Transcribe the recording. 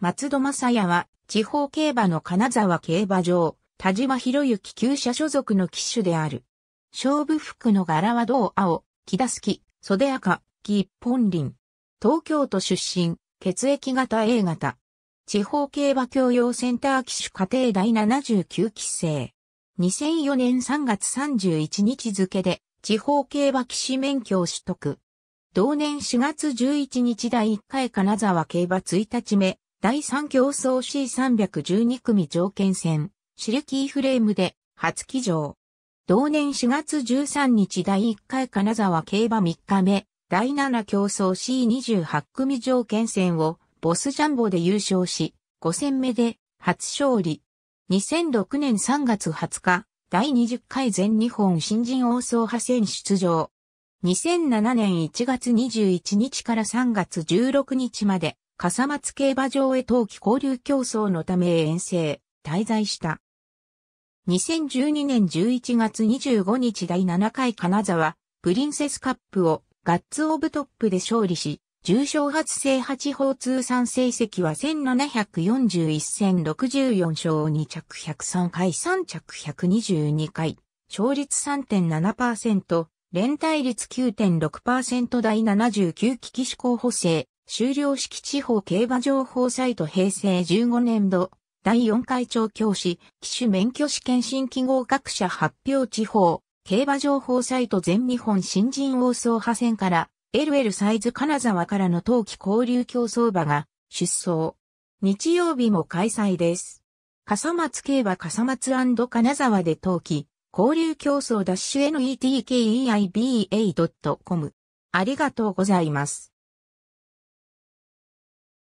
松戸正也は、地方競馬の金沢競馬場、田島博之旧者所属の騎手である。勝負服の柄は銅青、木田き、袖赤、木一本輪。東京都出身、血液型 A 型。地方競馬教養センター騎手家庭第79期生。2004年3月31日付で、地方競馬騎士免許を取得。同年4月11日第1回金沢競馬1日目、第3競争 C312 組条件戦、シルキーフレームで初騎乗。同年4月13日第1回金沢競馬3日目、第7競争 C28 組条件戦をボスジャンボで優勝し、5戦目で初勝利。2006年3月20日、第20回全日本新人王総派戦出場。2007年1月21日から3月16日まで笠松競馬場へ冬季交流競争のため遠征、滞在した。2012年11月25日第7回金沢、プリンセスカップをガッツオブトップで勝利し、重賞発生8法通算成績は1741戦64勝2着103回3着122回、勝率3.7%、連帯率9.6%第79期騎士候補生、終了式地方競馬情報サイト平成15年度、第4回調教師、騎手免許試験新規合格者発表地方、競馬情報サイト全日本新人王総派戦から、LL サイズ金沢からの冬季交流競争馬が出走。日曜日も開催です。笠松競馬笠松金沢で冬季、交流競争ダッシュ NETKEIBA.com。ありがとうございます。